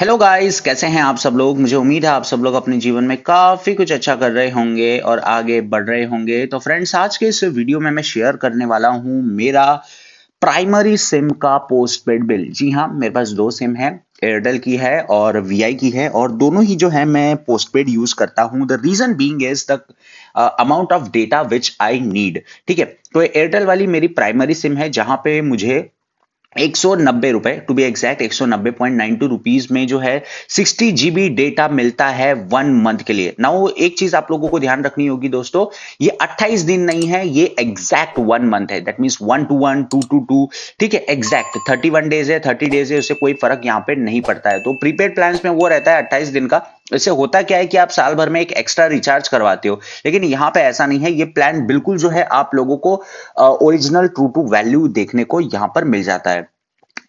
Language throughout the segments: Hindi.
हेलो गाइस कैसे हैं आप सब लोग मुझे उम्मीद है आप सब लोग अपने जीवन में काफ़ी कुछ अच्छा कर रहे होंगे और आगे बढ़ रहे होंगे तो फ्रेंड्स आज के इस वीडियो में मैं शेयर करने वाला हूं मेरा प्राइमरी सिम का पोस्ट पेड बिल जी हाँ मेरे पास दो सिम है एयरटेल की है और वी की है और दोनों ही जो है मैं पोस्ट पेड यूज करता हूँ the reason being is the amount of data which I need ठीक है तो एयरटेल वाली मेरी प्राइमरी सिम है जहां पे मुझे एक सौ नब्बे रुपए टू बी एग्जैक्ट एक सौ नब्बे पॉइंट नाइन टू रुपीज में जो है सिक्सटी जीबी डेटा मिलता है वन मंथ के लिए ना एक चीज आप लोगों को ध्यान रखनी होगी दोस्तों ये अट्ठाईस दिन नहीं है ये एग्जैक्ट वन मंथ है that means one two one two two two ठीक है एग्जैक्ट थर्टी वन डेज है थर्टी डेज है उससे कोई फर्क यहाँ पे नहीं पड़ता है तो प्रीपेड प्लान में वो रहता है अट्ठाईस दिन का इससे होता क्या है कि आप साल भर में एक एक्स्ट्रा रिचार्ज करवाते हो लेकिन यहाँ पे ऐसा नहीं है ये प्लान बिल्कुल जो है आप लोगों को ओरिजिनल ट्रू टू वैल्यू देखने को यहाँ पर मिल जाता है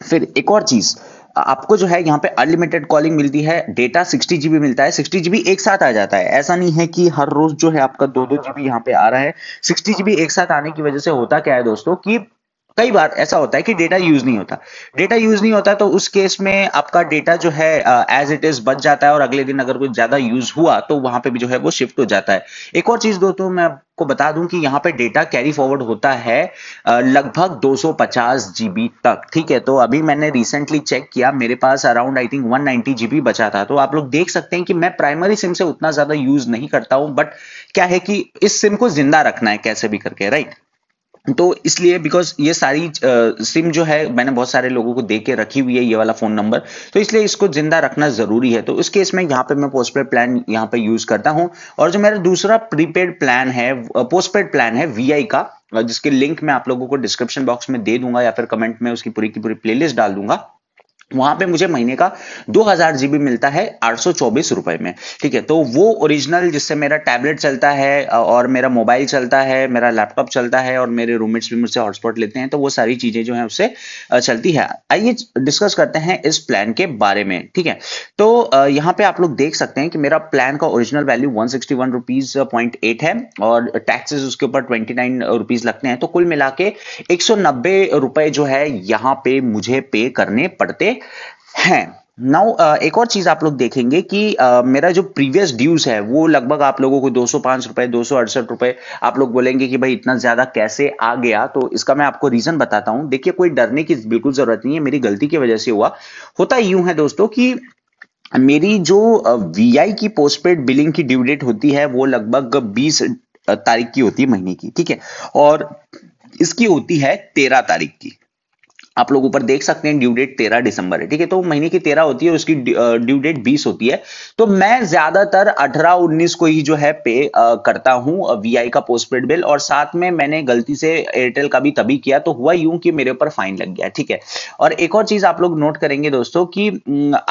फिर एक और चीज आपको जो है यहाँ पे अनलिमिटेड कॉलिंग मिलती है डेटा सिक्सटी जीबी मिलता है सिक्सटी जीबी एक साथ आ जाता है ऐसा नहीं है कि हर रोज जो है आपका दो दो जीबी यहाँ पे आ रहा है सिक्सटी जीबी एक साथ आने की वजह से होता क्या है दोस्तों कि कई बार ऐसा होता है कि डेटा यूज नहीं होता डेटा यूज नहीं होता तो उस केस में आपका डेटा जो है एज इट इज बच जाता है और अगले दिन अगर कुछ ज्यादा यूज हुआ तो वहां पे भी जो है वो शिफ्ट हो जाता है एक और चीज दोस्तों मैं आपको बता दूं कि यहाँ पे डेटा कैरी फॉरवर्ड होता है लगभग 250 जीबी तक ठीक है तो अभी मैंने रिसेंटली चेक किया मेरे पास अराउंड आई थिंक 190 जीबी बचा था तो आप लोग देख सकते हैं कि मैं प्राइमरी सिम से उतना ज्यादा यूज नहीं करता हूं बट क्या है कि इस सिम को जिंदा रखना है कैसे भी करके राइट तो इसलिए बिकॉज ये सारी सिम जो है मैंने बहुत सारे लोगों को दे के रखी हुई है ये वाला फोन नंबर तो इसलिए इसको जिंदा रखना जरूरी है तो उस केस में यहाँ पे मैं पोस्टपेड प्लान यहाँ पे यूज करता हूँ और जो मेरा दूसरा प्रीपेड प्लान है पोस्टपेड प्लान है वीआई का जिसके लिंक मैं आप लोगों को डिस्क्रिप्शन बॉक्स में दे दूंगा या फिर कमेंट में उसकी पूरी की पूरी प्लेलिस्ट डाल दूंगा वहां पे मुझे महीने का 2000 जीबी मिलता है आठ रुपए में ठीक है तो वो ओरिजिनल जिससे मेरा टैबलेट चलता है और मेरा मोबाइल चलता है मेरा लैपटॉप चलता है और मेरे रूममेट्स भी मुझसे हॉटस्पॉट लेते हैं तो वो सारी चीजें जो है उससे चलती है आइए डिस्कस करते हैं इस प्लान के बारे में ठीक है तो यहाँ पे आप लोग देख सकते हैं कि मेरा प्लान का ओरिजिनल वैल्यू वन सिक्सटी है और टैक्सेस उसके ऊपर ट्वेंटी नाइन लगते हैं तो कुल मिला के एक जो है यहाँ पे मुझे पे करने पड़ते हैं नाउ uh, एक और चीज आप लोग देखेंगे कि uh, मेरा जो प्रीवियस ड्यूज है वो लगभग आप लोगों को दो सौ पांच रुपए दो सौ अड़सठ रुपए आप लोग बोलेंगे कि भाई इतना ज्यादा कैसे आ गया तो इसका मैं आपको रीजन बताता हूं देखिए कोई डरने की बिल्कुल जरूरत नहीं है मेरी गलती की वजह से हुआ होता यूं है दोस्तों की मेरी जो वीआई uh, की पोस्टपेड बिलिंग की ड्यू डेट होती है वो लगभग बीस uh, तारीख की होती है महीने की ठीक है और इसकी होती है तेरह तारीख की आप लोग ऊपर देख सकते हैं ड्यू डेट तेरह दिसंबर है ठीक है तो महीने की तेरह होती है उसकी ड्यू डेट बीस होती है तो मैं ज्यादातर अठारह उन्नीस को ही जो है पे आ, करता हूं वीआई का पोस्टपेड बिल और साथ में मैंने गलती से एयरटेल का भी तभी किया तो हुआ यूं कि मेरे ऊपर फाइन लग गया ठीक है और एक और चीज आप लोग नोट करेंगे दोस्तों की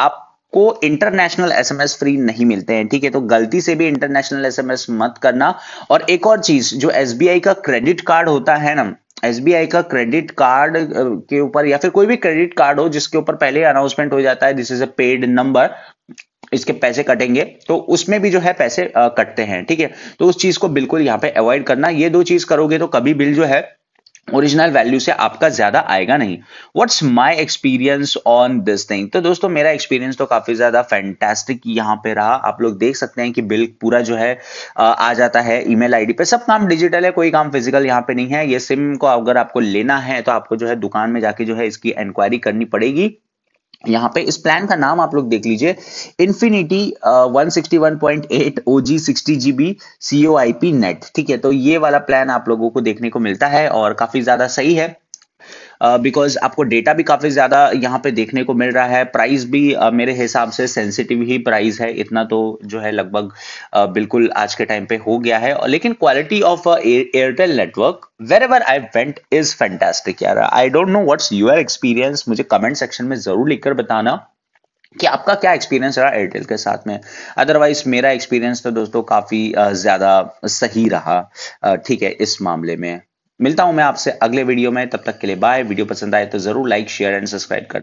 आप को इंटरनेशनल एसएमएस फ्री नहीं मिलते हैं ठीक है तो गलती से भी इंटरनेशनल एसएमएस मत करना और एक और चीज जो एसबीआई का क्रेडिट कार्ड होता है ना आई का क्रेडिट कार्ड के ऊपर या फिर कोई भी क्रेडिट कार्ड हो जिसके ऊपर पहले अनाउंसमेंट हो जाता है this is a paid number इसके पैसे कटेंगे तो उसमें भी जो है पैसे कटते हैं ठीक है तो उस चीज को बिल्कुल यहाँ पे अवॉइड करना ये दो चीज करोगे तो कभी बिल जो है ओरिजिनल वैल्यू से आपका ज्यादा आएगा नहीं what's my experience on this thing तो दोस्तों मेरा एक्सपीरियंस तो काफी ज्यादा फैंटेस्टिक यहाँ पे रहा आप लोग देख सकते हैं कि बिल पूरा जो है आ जाता है ईमेल आईडी पे सब काम डिजिटल है कोई काम फिजिकल यहाँ पे नहीं है ये सिम को अगर आपको लेना है तो आपको जो है दुकान में जाके जो है इसकी इंक्वायरी करनी पड़ेगी यहाँ पे इस प्लान का नाम आप लोग देख लीजिए infinity one sixty one point eight O G sixty G B C O I P net ठीक है तो ये वाला प्लान आप लोगों को देखने को मिलता है और काफी ज्यादा सही है बिकॉज आपको डेटा भी काफ़ी ज़्यादा यहाँ पे देखने को मिल रहा है प्राइस भी मेरे हिसाब से सेंसिटिव ही प्राइस है इतना तो जो है लगभग बिल्कुल आज के टाइम पे हो गया है लेकिन quality of Airtel network wherever I went is fantastic यार I don't know what's your experience मुझे कमेंट सेक्शन में ज़रूर लिखकर बताना कि आपका क्या एक्सपीरियंस रहा एयरटेल के साथ में अदरवाइज मेरा एक्सपीरियंस तो दोस्तों काफ़ी ज़्यादा सही रहा ठीक है इस मामले में मिलता हूं मैं आपसे अगले वीडियो में तब तक के लिए बाय वीडियो पसंद आए तो जरूर लाइक शेयर एंड सब्सक्राइब कर